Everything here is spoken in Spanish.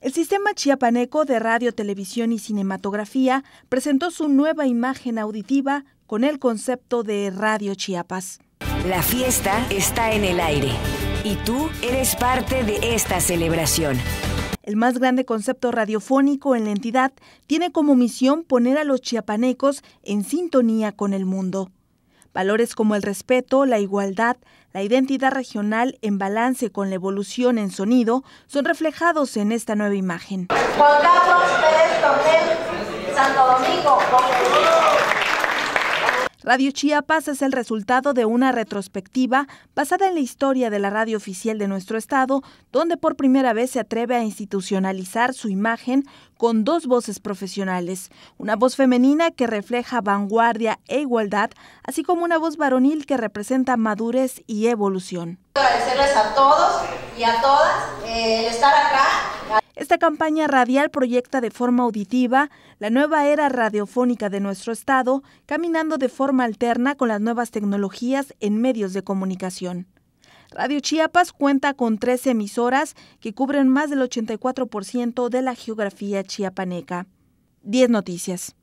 El sistema chiapaneco de radio, televisión y cinematografía presentó su nueva imagen auditiva con el concepto de Radio Chiapas. La fiesta está en el aire y tú eres parte de esta celebración. El más grande concepto radiofónico en la entidad tiene como misión poner a los chiapanecos en sintonía con el mundo. Valores como el respeto, la igualdad, la identidad regional en balance con la evolución en sonido son reflejados en esta nueva imagen. Radio Chiapas es el resultado de una retrospectiva basada en la historia de la radio oficial de nuestro estado, donde por primera vez se atreve a institucionalizar su imagen con dos voces profesionales, una voz femenina que refleja vanguardia e igualdad, así como una voz varonil que representa madurez y evolución. Agradecerles a todos y a todas eh, el estar esta campaña radial proyecta de forma auditiva la nueva era radiofónica de nuestro Estado, caminando de forma alterna con las nuevas tecnologías en medios de comunicación. Radio Chiapas cuenta con tres emisoras que cubren más del 84% de la geografía chiapaneca. 10 noticias.